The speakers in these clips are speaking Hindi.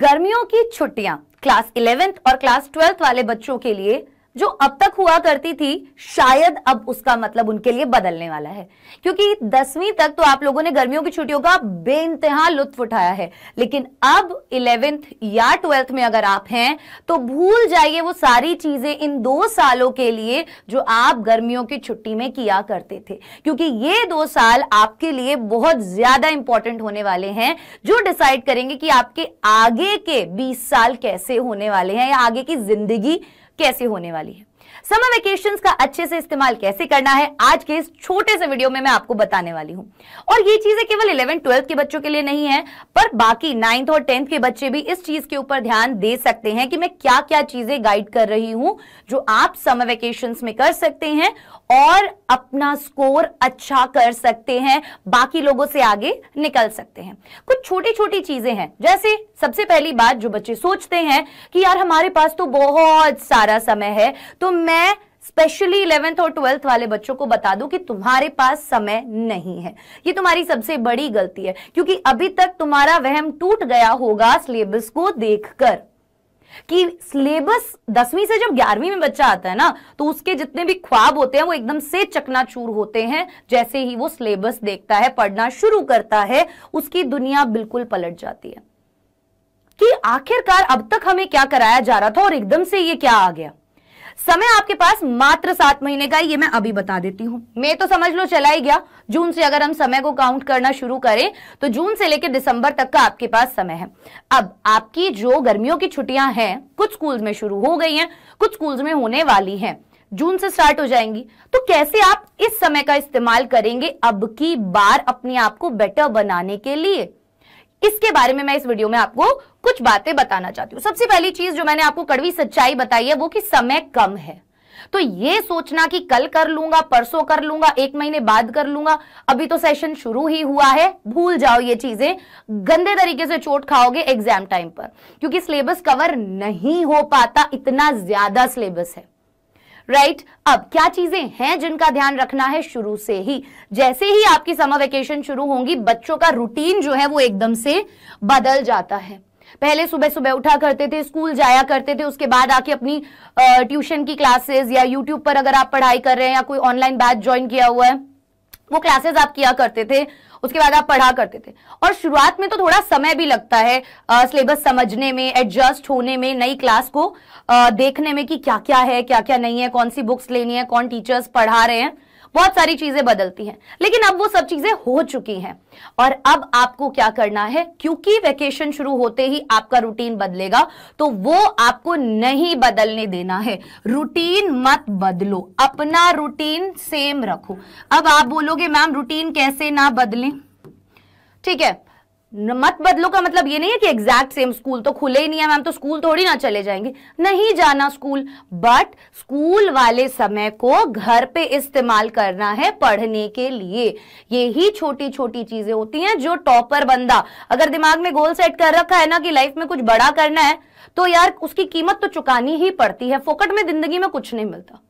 गर्मियों की छुट्टियां क्लास इलेवेंथ और क्लास ट्वेल्थ वाले बच्चों के लिए जो अब तक हुआ करती थी शायद अब उसका मतलब उनके लिए बदलने वाला है क्योंकि दसवीं तक तो आप लोगों ने गर्मियों की छुट्टियों का बेइंतहा लुत्फ उठाया है लेकिन अब इलेवेंथ या ट्वेल्थ में अगर आप हैं तो भूल जाइए वो सारी चीजें इन दो सालों के लिए जो आप गर्मियों की छुट्टी में किया करते थे क्योंकि ये दो साल आपके लिए बहुत ज्यादा इंपॉर्टेंट होने वाले हैं जो डिसाइड करेंगे कि आपके आगे के बीस साल कैसे होने वाले हैं या आगे की जिंदगी कैसे होने वाली है समर वेकेशन का अच्छे से इस्तेमाल कैसे करना है आज के इस छोटे से वीडियो में मैं आपको बताने वाली हूं और ये चीजें केवल इलेवन ट्वेल्थ के बच्चों के लिए नहीं है पर बाकी नाइन्थ और टेंथ के बच्चे भी इस चीज के ऊपर ध्यान दे सकते हैं कि मैं क्या क्या चीजें गाइड कर रही हूं जो आप समर वेकेशन में कर सकते हैं और अपना स्कोर अच्छा कर सकते हैं बाकी लोगों से आगे निकल सकते हैं कुछ छोटी छोटी चीजें हैं जैसे सबसे पहली बात जो बच्चे सोचते हैं कि यार हमारे पास तो बहुत सारा समय है तो मैं स्पेशली इलेवेंथ और ट्वेल्थ वाले बच्चों को बता दूं कि तुम्हारे पास समय नहीं है ये तुम्हारी सबसे बड़ी गलती है क्योंकि अभी तक तुम्हारा वहम टूट गया होगा सिलेबस को देखकर कि सिलेबस दसवीं से जब ग्यारहवीं में बच्चा आता है ना तो उसके जितने भी ख्वाब होते हैं वो एकदम से चकनाचूर होते हैं जैसे ही वो सिलेबस देखता है पढ़ना शुरू करता है उसकी दुनिया बिल्कुल पलट जाती है कि आखिरकार अब तक हमें क्या कराया जा रहा था और एकदम से ये क्या आ गया समय आपके पास मात्र सात महीने का ये मैं अभी बता देती हूं मैं तो समझ लो चला ही गया जून से अगर हम समय को काउंट करना शुरू करें तो जून से लेकर दिसंबर तक का आपके पास समय है अब आपकी जो गर्मियों की छुट्टियां हैं कुछ स्कूल में शुरू हो गई हैं कुछ स्कूल में होने वाली है जून से स्टार्ट हो जाएंगी तो कैसे आप इस समय का इस्तेमाल करेंगे अब की बार अपने आप को बेटर बनाने के लिए इसके बारे में मैं इस वीडियो में आपको कुछ बातें बताना चाहती हूँ सबसे पहली चीज जो मैंने आपको कड़वी सच्चाई बताई है वो कि समय कम है तो ये सोचना कि कल कर लूंगा परसों कर लूंगा एक महीने बाद कर लूंगा अभी तो सेशन शुरू ही हुआ है भूल जाओ ये चीजें गंदे तरीके से चोट खाओगे एग्जाम टाइम पर क्योंकि सिलेबस कवर नहीं हो पाता इतना ज्यादा सिलेबस है राइट right? अब क्या चीजें हैं जिनका ध्यान रखना है शुरू से ही जैसे ही आपकी समर वेकेशन शुरू होंगी बच्चों का रूटीन जो है वो एकदम से बदल जाता है पहले सुबह सुबह उठा करते थे स्कूल जाया करते थे उसके बाद आके अपनी ट्यूशन की क्लासेस या यूट्यूब पर अगर आप पढ़ाई कर रहे हैं या कोई ऑनलाइन बैच ज्वाइन किया हुआ है वो क्लासेस आप किया करते थे उसके बाद आप पढ़ा करते थे और शुरुआत में तो थोड़ा समय भी लगता है सिलेबस समझने में एडजस्ट होने में नई क्लास को आ, देखने में कि क्या क्या है क्या क्या नहीं है कौन सी बुक्स लेनी है कौन टीचर्स पढ़ा रहे हैं बहुत सारी चीजें बदलती हैं लेकिन अब वो सब चीजें हो चुकी हैं और अब आपको क्या करना है क्योंकि वेकेशन शुरू होते ही आपका रूटीन बदलेगा तो वो आपको नहीं बदलने देना है रूटीन मत बदलो अपना रूटीन सेम रखो अब आप बोलोगे मैम रूटीन कैसे ना बदलें ठीक है मत बदलो का मतलब ये नहीं है कि एग्जैक्ट सेम स्कूल तो खुले ही नहीं है मैम तो स्कूल थोड़ी ना चले जाएंगे नहीं जाना स्कूल बट स्कूल वाले समय को घर पे इस्तेमाल करना है पढ़ने के लिए यही छोटी छोटी चीजें होती हैं जो टॉपर बंदा अगर दिमाग में गोल सेट कर रखा है ना कि लाइफ में कुछ बड़ा करना है तो यार उसकी कीमत तो चुकानी ही पड़ती है फोकट में जिंदगी में कुछ नहीं मिलता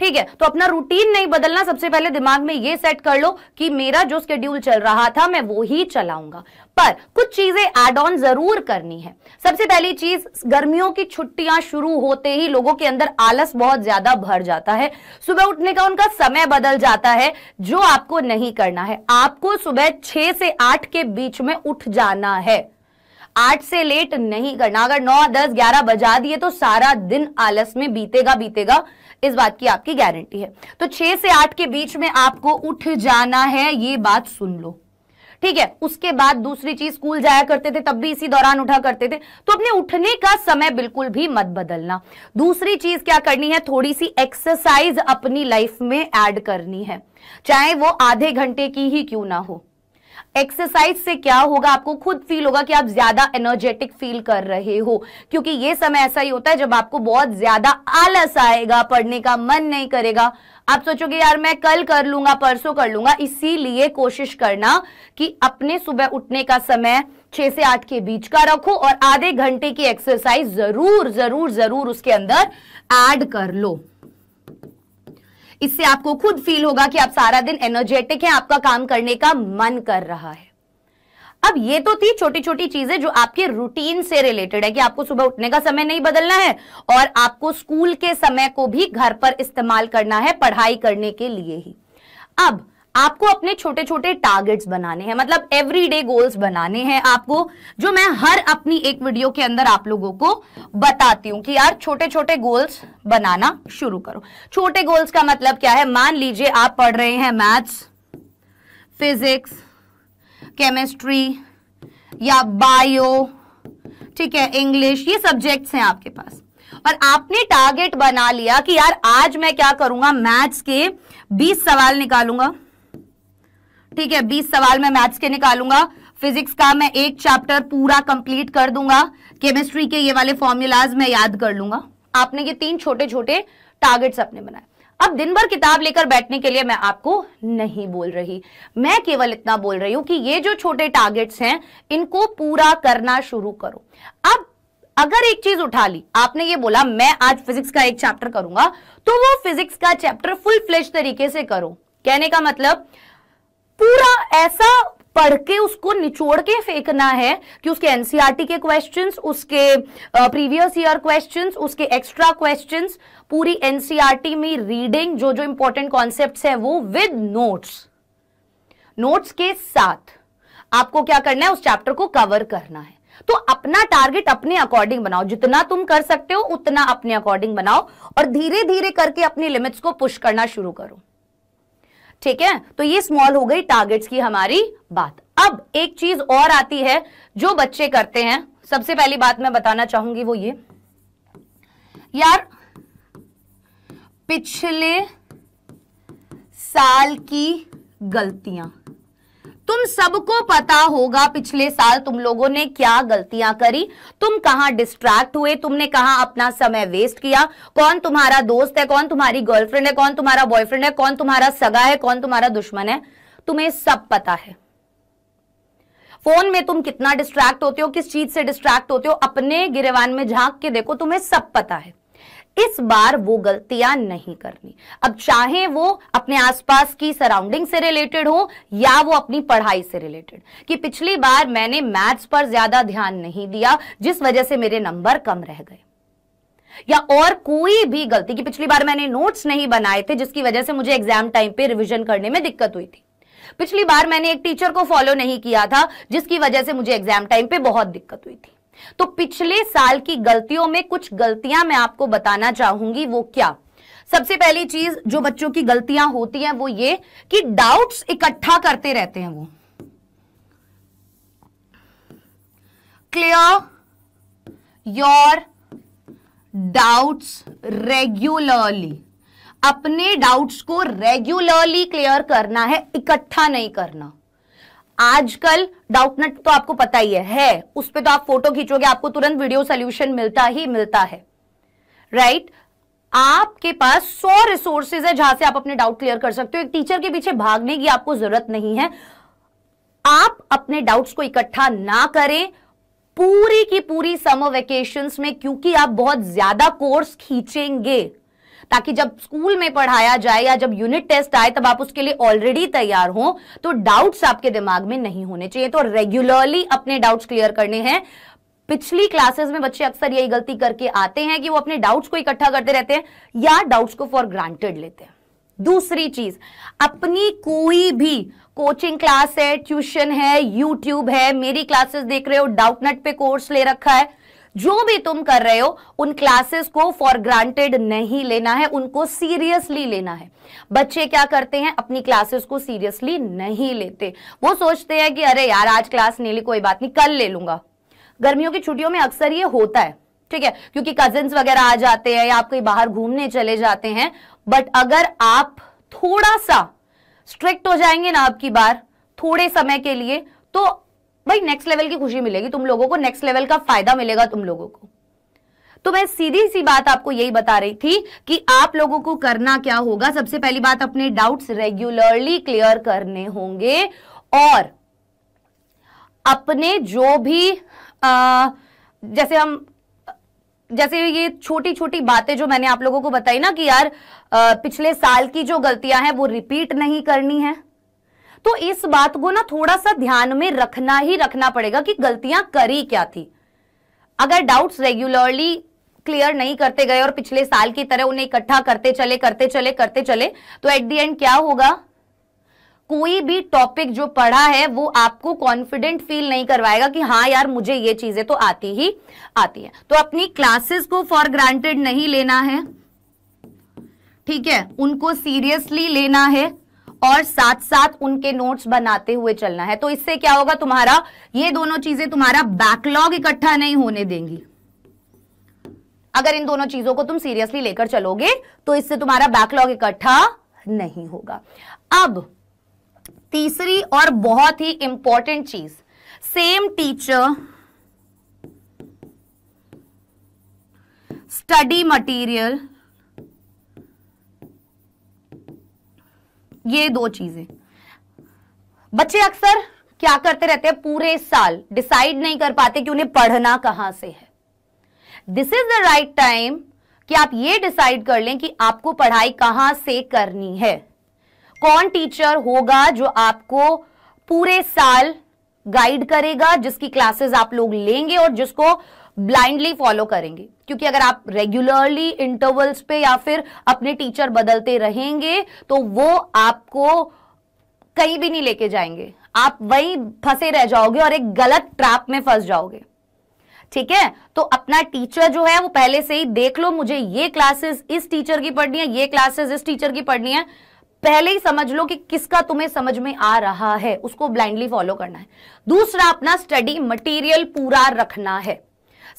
ठीक है तो अपना रूटीन नहीं बदलना सबसे पहले दिमाग में ये सेट कर लो कि मेरा जो स्केड्यूल चल रहा था मैं वो ही चलाऊंगा पर कुछ चीजें एड ऑन जरूर करनी है सबसे पहली चीज गर्मियों की छुट्टियां शुरू होते ही लोगों के अंदर आलस बहुत ज्यादा भर जाता है सुबह उठने का उनका समय बदल जाता है जो आपको नहीं करना है आपको सुबह छह से आठ के बीच में उठ जाना है आठ से लेट नहीं करना अगर नौ दस ग्यारह बजा दिए तो सारा दिन आलस में बीतेगा बीतेगा इस बात की आपकी गारंटी है तो छह से आठ के बीच में आपको उठ जाना है ये बात सुन लो ठीक है उसके बाद दूसरी चीज स्कूल जाया करते थे तब भी इसी दौरान उठा करते थे तो अपने उठने का समय बिल्कुल भी मत बदलना दूसरी चीज क्या करनी है थोड़ी सी एक्सरसाइज अपनी लाइफ में ऐड करनी है चाहे वो आधे घंटे की ही क्यों ना हो एक्सरसाइज से क्या होगा आपको खुद फील होगा कि आप ज्यादा एनर्जेटिक फील कर रहे हो क्योंकि ये समय ऐसा ही होता है जब आपको बहुत ज्यादा आलस आएगा पढ़ने का मन नहीं करेगा आप सोचोगे यार मैं कल कर लूंगा परसों कर लूंगा इसीलिए कोशिश करना कि अपने सुबह उठने का समय छह से आठ के बीच का रखो और आधे घंटे की एक्सरसाइज जरूर जरूर जरूर उसके अंदर एड कर लो इससे आपको खुद फील होगा कि आप सारा दिन एनर्जेटिक हैं आपका काम करने का मन कर रहा है अब ये तो थी छोटी छोटी चीजें जो आपके रूटीन से रिलेटेड है कि आपको सुबह उठने का समय नहीं बदलना है और आपको स्कूल के समय को भी घर पर इस्तेमाल करना है पढ़ाई करने के लिए ही अब आपको अपने छोटे छोटे टारगेट्स बनाने हैं मतलब एवरीडे गोल्स बनाने हैं आपको जो मैं हर अपनी एक वीडियो के अंदर आप लोगों को बताती हूं कि यार छोटे छोटे गोल्स बनाना शुरू करो छोटे गोल्स का मतलब क्या है मान लीजिए आप पढ़ रहे हैं मैथ्स फिजिक्स केमिस्ट्री या बायो ठीक है इंग्लिश ये सब्जेक्ट्स हैं आपके पास और आपने टारगेट बना लिया कि यार आज मैं क्या करूंगा मैथ्स के 20 सवाल निकालूंगा ठीक है बीस सवाल मैं मैथ्स के निकालूंगा फिजिक्स का मैं एक चैप्टर पूरा कंप्लीट कर दूंगा केमिस्ट्री के ये वाले फॉर्मूलाज मैं याद कर लूंगा आपने ये तीन छोटे छोटे टारगेट्स अपने बनाए अब दिन भर किताब लेकर बैठने के लिए मैं आपको नहीं बोल रही मैं केवल इतना बोल रही हूं कि ये जो छोटे टारगेट्स हैं इनको पूरा करना शुरू करो अब अगर एक चीज उठा ली आपने ये बोला मैं आज फिजिक्स का एक चैप्टर करूंगा तो वो फिजिक्स का चैप्टर फुल फ्लेश तरीके से करो कहने का मतलब पूरा ऐसा पढ़ के उसको निचोड़ के फेंकना है कि उसके एनसीईआरटी e के क्वेश्चंस उसके प्रीवियस ईयर क्वेश्चंस उसके एक्स्ट्रा क्वेश्चंस पूरी एनसीईआरटी e में रीडिंग जो जो इंपॉर्टेंट कॉन्सेप्ट है वो विद नोट्स नोट्स के साथ आपको क्या करना है उस चैप्टर को कवर करना है तो अपना टारगेट अपने अकॉर्डिंग बनाओ जितना तुम कर सकते हो उतना अपने अकॉर्डिंग बनाओ और धीरे धीरे करके अपनी लिमिट्स को पुश करना शुरू करो ठीक है तो ये स्मॉल हो गई टारगेट्स की हमारी बात अब एक चीज और आती है जो बच्चे करते हैं सबसे पहली बात मैं बताना चाहूंगी वो ये यार पिछले साल की गलतियां तुम सबको पता होगा पिछले साल तुम लोगों ने क्या गलतियां करी तुम कहां डिस्ट्रैक्ट हुए तुमने कहा अपना समय वेस्ट किया कौन तुम्हारा दोस्त है कौन तुम्हारी गर्लफ्रेंड है कौन तुम्हारा बॉयफ्रेंड है कौन तुम्हारा सगा है कौन तुम्हारा दुश्मन है तुम्हें सब पता है फोन में तुम कितना डिस्ट्रैक्ट होते हो किस चीज से डिस्ट्रैक्ट होते हो अपने गिरेवान में झांक के देखो तुम्हें सब पता है इस बार वो गलतियां नहीं करनी अब चाहे वो अपने आसपास की सराउंडिंग से रिलेटेड हो या वो अपनी पढ़ाई से रिलेटेड कि पिछली बार मैंने मैथ्स पर ज्यादा ध्यान नहीं दिया जिस वजह से मेरे नंबर कम रह गए या और कोई भी गलती कि पिछली बार मैंने नोट्स नहीं बनाए थे जिसकी वजह से मुझे एग्जाम टाइम पे रिविजन करने में दिक्कत हुई थी पिछली बार मैंने एक टीचर को फॉलो नहीं किया था जिसकी वजह से मुझे एग्जाम टाइम पे बहुत दिक्कत हुई थी तो पिछले साल की गलतियों में कुछ गलतियां मैं आपको बताना चाहूंगी वो क्या सबसे पहली चीज जो बच्चों की गलतियां होती हैं वो ये कि डाउट्स इकट्ठा करते रहते हैं वो क्लियर योर डाउट्स रेगुलरली अपने डाउट्स को रेगुलरली क्लियर करना है इकट्ठा नहीं करना आजकल डाउटनेट तो आपको पता ही है, है उस पर तो आप फोटो खींचोगे आपको तुरंत वीडियो सोल्यूशन मिलता ही मिलता है राइट आपके पास सौ रिसोर्सेज है जहां से आप अपने डाउट क्लियर कर सकते हो एक टीचर के पीछे भागने की आपको जरूरत नहीं है आप अपने डाउट्स को इकट्ठा ना करें पूरी की पूरी समर वेकेशन में क्योंकि आप बहुत ज्यादा कोर्स खींचेंगे ताकि जब स्कूल में पढ़ाया जाए या जब यूनिट टेस्ट आए तब आप उसके लिए ऑलरेडी तैयार हो तो डाउट्स आपके दिमाग में नहीं होने चाहिए तो रेगुलरली अपने डाउट्स क्लियर करने हैं पिछली क्लासेस में बच्चे अक्सर यही गलती करके आते हैं कि वो अपने डाउट्स को इकट्ठा करते रहते हैं या डाउट्स को फॉर ग्रांटेड लेते हैं दूसरी चीज अपनी कोई भी कोचिंग क्लास है ट्यूशन है यूट्यूब है मेरी क्लासेस देख रहे हो डाउटनेट पे कोर्स ले रखा है जो भी तुम कर रहे हो उन क्लासेस को फॉर ग्रांटेड नहीं लेना है उनको सीरियसली लेना है बच्चे क्या करते हैं अपनी क्लासेस को सीरियसली नहीं लेते वो सोचते हैं कि अरे यार आज क्लास नहीं ली कोई बात नहीं कल ले लूंगा गर्मियों की छुट्टियों में अक्सर ये होता है ठीक है क्योंकि कजिन्स वगैरह आ जाते हैं या आप कहीं बाहर घूमने चले जाते हैं बट अगर आप थोड़ा सा स्ट्रिक्ट हो जाएंगे ना आपकी बार थोड़े समय के लिए तो भाई नेक्स्ट लेवल की खुशी मिलेगी तुम लोगों को नेक्स्ट लेवल का फायदा मिलेगा तुम लोगों को तो मैं सीधी सी बात आपको यही बता रही थी कि आप लोगों को करना क्या होगा सबसे पहली बात अपने डाउट्स रेगुलरली क्लियर करने होंगे और अपने जो भी आ, जैसे हम जैसे ये छोटी छोटी बातें जो मैंने आप लोगों को बताई ना कि यार आ, पिछले साल की जो गलतियां हैं वो रिपीट नहीं करनी है तो इस बात को ना थोड़ा सा ध्यान में रखना ही रखना पड़ेगा कि गलतियां करी क्या थी अगर डाउट्स रेगुलरली क्लियर नहीं करते गए और पिछले साल की तरह उन्हें इकट्ठा करते चले करते चले करते चले तो एट दी एंड क्या होगा कोई भी टॉपिक जो पढ़ा है वो आपको कॉन्फिडेंट फील नहीं करवाएगा कि हाँ यार मुझे ये चीजें तो आती ही आती है तो अपनी क्लासेस को फॉर ग्रांटेड नहीं लेना है ठीक है उनको सीरियसली लेना है और साथ साथ उनके नोट्स बनाते हुए चलना है तो इससे क्या होगा तुम्हारा ये दोनों चीजें तुम्हारा बैकलॉग इकट्ठा नहीं होने देंगी अगर इन दोनों चीजों को तुम सीरियसली लेकर चलोगे तो इससे तुम्हारा बैकलॉग इकट्ठा नहीं होगा अब तीसरी और बहुत ही इंपॉर्टेंट चीज सेम टीचर स्टडी मटेरियल ये दो चीजें बच्चे अक्सर क्या करते रहते हैं पूरे साल डिसाइड नहीं कर पाते कि उन्हें पढ़ना कहां से है this is the right time कि आप ये डिसाइड कर लें कि आपको पढ़ाई कहां से करनी है कौन टीचर होगा जो आपको पूरे साल गाइड करेगा जिसकी क्लासेस आप लोग लेंगे और जिसको ब्लाइंडली फॉलो करेंगे क्योंकि अगर आप रेगुलरली इंटरवल्स पे या फिर अपने टीचर बदलते रहेंगे तो वो आपको कहीं भी नहीं लेके जाएंगे आप वहीं फंसे रह जाओगे और एक गलत ट्रैप में फंस जाओगे ठीक है तो अपना टीचर जो है वो पहले से ही देख लो मुझे ये क्लासेस इस टीचर की पढ़नी है ये क्लासेस इस टीचर की पढ़नी है पहले ही समझ लो कि किसका तुम्हें समझ में आ रहा है उसको ब्लाइंडली फॉलो करना है दूसरा अपना स्टडी मटेरियल पूरा रखना है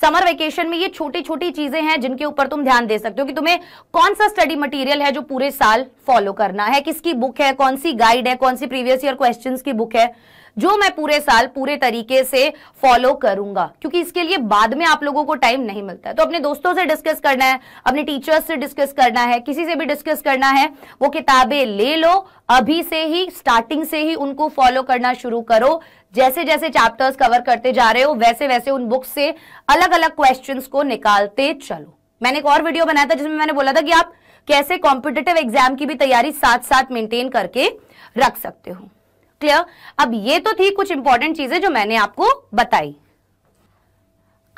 समर वेकेशन में ये छोटी छोटी चीजें हैं जिनके ऊपर तुम ध्यान दे सकते हो कि तुम्हें कौन सा स्टडी मटेरियल है जो पूरे साल फॉलो करना है किसकी बुक है कौन सी गाइड है कौन सी प्रीवियस ईयर क्वेश्चन की बुक है जो मैं पूरे साल पूरे तरीके से फॉलो करूंगा क्योंकि इसके लिए बाद में आप लोगों को टाइम नहीं मिलता है तो अपने दोस्तों से डिस्कस करना है अपने टीचर्स से डिस्कस करना है किसी से भी डिस्कस करना है वो किताबें ले लो अभी से ही स्टार्टिंग से ही उनको फॉलो करना शुरू करो जैसे जैसे चैप्टर्स कवर करते जा रहे हो वैसे वैसे उन बुक्स से अलग अलग क्वेश्चन को निकालते चलो मैंने एक और वीडियो बनाया था जिसमें मैंने बोला था कि आप कैसे कॉम्पिटेटिव एग्जाम की भी तैयारी साथ साथ मेंटेन करके रख सकते हो क्लियर अब ये तो थी कुछ इंपॉर्टेंट चीजें जो मैंने आपको बताई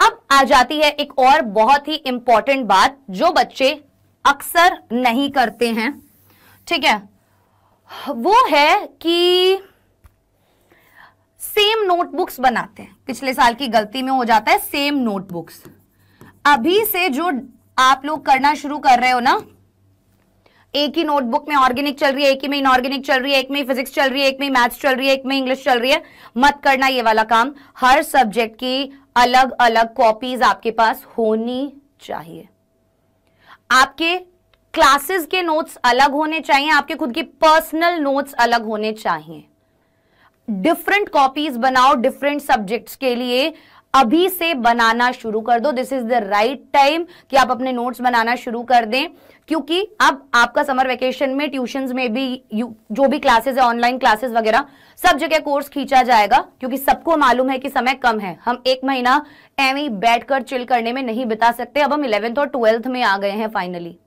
अब आ जाती है एक और बहुत ही इंपॉर्टेंट बात जो बच्चे अक्सर नहीं करते हैं ठीक है वो है कि सेम नोटबुक्स बनाते हैं पिछले साल की गलती में हो जाता है सेम नोटबुक्स अभी से जो आप लोग करना शुरू कर रहे हो ना एक ही नोटबुक में ऑर्गेनिक चल रही है एक ही में इनऑर्गेनिक चल रही है एक में फिजिक्स चल रही है एक में मैथ्स चल रही है एक में इंग्लिश चल रही है मत करना ये वाला काम हर सब्जेक्ट की अलग अलग कॉपीज आपके पास होनी चाहिए आपके क्लासेस के नोट्स अलग होने चाहिए आपके खुद के पर्सनल नोट्स अलग होने चाहिए डिफरेंट कॉपीज बनाओ डिफरेंट सब्जेक्ट्स के लिए अभी से बनाना शुरू कर दो this is the right time कि आप अपने नोट्स बनाना शुरू कर दें क्योंकि अब आपका समर वेकेशन में ट्यूशन में भी जो भी क्लासेस है ऑनलाइन क्लासेस वगैरह सब जगह कोर्स खींचा जाएगा क्योंकि सबको मालूम है कि समय कम है हम एक महीना एम ही बैठकर चिल करने में नहीं बिता सकते अब हम इलेवेंथ और ट्वेल्थ में आ गए हैं फाइनली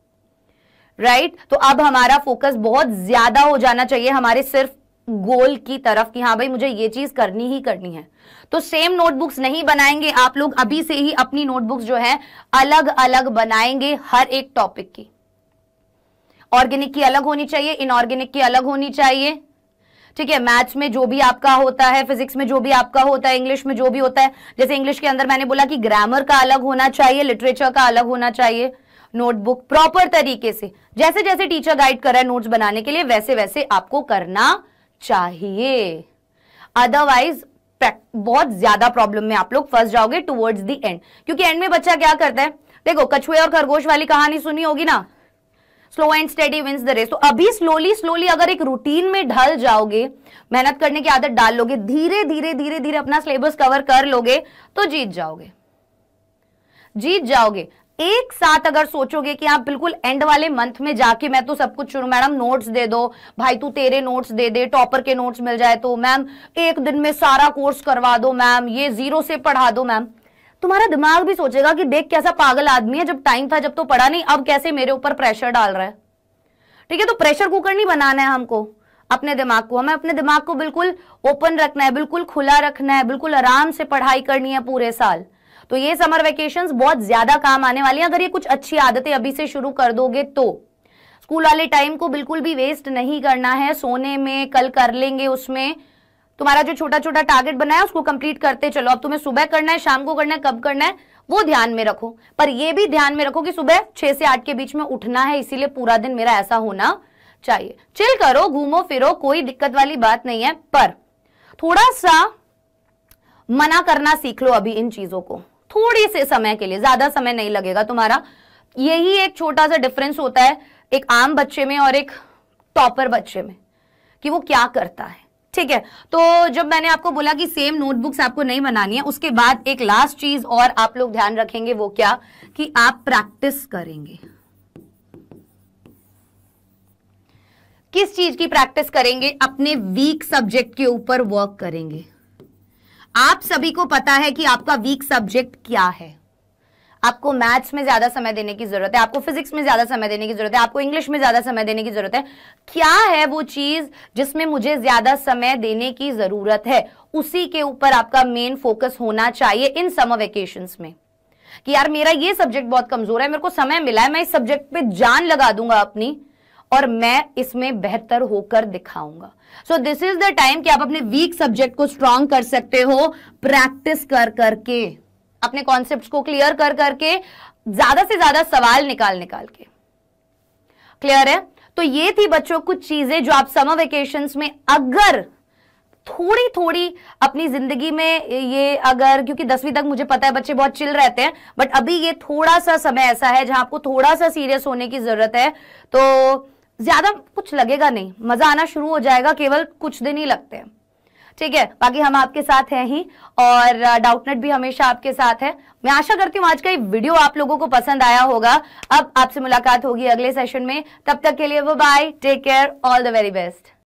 राइट right? तो अब हमारा फोकस बहुत ज्यादा हो जाना चाहिए हमारे सिर्फ गोल की तरफ कि हाँ भाई मुझे ये चीज करनी ही करनी है तो सेम नोटबुक्स नहीं बनाएंगे आप लोग अभी से ही अपनी नोटबुक्स जो है अलग अलग बनाएंगे हर एक टॉपिक की ऑर्गेनिक की अलग होनी चाहिए इनऑर्गेनिक की अलग होनी चाहिए ठीक है मैथ्स में जो भी आपका होता है फिजिक्स में जो भी आपका होता है इंग्लिश में जो भी होता है जैसे इंग्लिश के अंदर मैंने बोला कि ग्रामर का अलग होना चाहिए लिटरेचर का अलग होना चाहिए नोटबुक प्रॉपर तरीके से जैसे जैसे टीचर गाइड कर रहा है नोट्स बनाने के लिए वैसे वैसे आपको करना चाहिए अदरवाइज बहुत ज्यादा प्रॉब्लम में आप लोग फंस जाओगे टुवर्ड्स दी एंड क्योंकि एंड में बच्चा क्या करता है देखो कछुए और खरगोश वाली कहानी सुनी होगी ना slow and steady wins the race तो अभी स्लोली स्लोली अगर एक रूटीन में ढल जाओगे मेहनत करने की आदत डाल लोगे धीरे धीरे धीरे धीरे अपना सिलेबस कवर कर लोगे तो जीत जाओगे जीत जाओगे एक साथ अगर सोचोगे कि आप बिल्कुल एंड वाले मंथ में जाके मैं तो सब कुछ शुरू मैडम नोट्स दे दो भाई तू तेरे नोट्स दे दे टॉपर के नोट्स मिल जाए तो मैम एक दिन में सारा कोर्स करवा दो मैम ये जीरो से पढ़ा दो मैम तुम्हारा दिमाग भी सोचेगा कि देख कैसा पागल आदमी है जब टाइम था जब तो पढ़ा नहीं अब कैसे मेरे ऊपर प्रेशर डाल रहा है ठीक है तो प्रेशर कुकर नहीं बनाना है हमको अपने दिमाग को हमें अपने दिमाग को बिल्कुल ओपन रखना है बिल्कुल खुला रखना है बिल्कुल आराम से पढ़ाई करनी है पूरे साल तो ये समर वेकेशन बहुत ज्यादा काम आने वाली है अगर ये कुछ अच्छी आदतें अभी से शुरू कर दोगे तो स्कूल वाले टाइम को बिल्कुल भी वेस्ट नहीं करना है सोने में कल कर लेंगे उसमें तुम्हारा जो छोटा छोटा टारगेट बनाया उसको कंप्लीट करते चलो अब तुम्हें सुबह करना है शाम को करना है कब करना है वो ध्यान में रखो पर ये भी ध्यान में रखो कि सुबह छह से आठ के बीच में उठना है इसीलिए पूरा दिन मेरा ऐसा होना चाहिए चिल करो घूमो फिरो कोई दिक्कत वाली बात नहीं है पर थोड़ा सा मना करना सीख लो अभी इन चीजों को थोड़े से समय के लिए ज्यादा समय नहीं लगेगा तुम्हारा यही एक छोटा सा डिफरेंस होता है एक आम बच्चे में और एक टॉपर बच्चे में कि वो क्या करता है ठीक है तो जब मैंने आपको बोला कि सेम नोटबुक्स आपको नहीं बनानी है उसके बाद एक लास्ट चीज और आप लोग ध्यान रखेंगे वो क्या कि आप प्रैक्टिस करेंगे किस चीज की प्रैक्टिस करेंगे अपने वीक सब्जेक्ट के ऊपर वर्क करेंगे आप सभी को पता है कि आपका वीक सब्जेक्ट क्या है आपको मैथ्स में ज्यादा समय देने की जरूरत है आपको फिजिक्स में ज्यादा समय देने की जरूरत है आपको इंग्लिश में ज्यादा समय देने की जरूरत है क्या है वो चीज जिसमें मुझे ज्यादा समय देने की जरूरत है उसी के ऊपर आपका मेन फोकस होना चाहिए इन समर वेकेशन में कि यार मेरा ये सब्जेक्ट बहुत कमजोर है मेरे को समय मिला है मैं इस सब्जेक्ट पे जान लगा दूंगा अपनी और मैं इसमें बेहतर होकर दिखाऊंगा so this is the time कि आप अपने वीक सब्जेक्ट को स्ट्रांग कर सकते हो प्रैक्टिस कर करके अपने कॉन्सेप्ट को क्लियर कर करके ज्यादा से ज्यादा सवाल निकाल निकाल के क्लियर है तो ये थी बच्चों कुछ चीजें जो आप समर वेकेशन में अगर थोड़ी थोड़ी अपनी जिंदगी में ये अगर क्योंकि दसवीं तक मुझे पता है बच्चे बहुत चिल रहते हैं बट अभी ये थोड़ा सा समय ऐसा है जहां आपको थोड़ा सा सीरियस होने की जरूरत है तो ज्यादा कुछ लगेगा नहीं मजा आना शुरू हो जाएगा केवल कुछ दिन ही लगते हैं ठीक है बाकी हम आपके साथ हैं ही और डाउटनेट भी हमेशा आपके साथ है मैं आशा करती हूँ आज का ये वीडियो आप लोगों को पसंद आया होगा अब आपसे मुलाकात होगी अगले सेशन में तब तक के लिए वो bye take care all the very best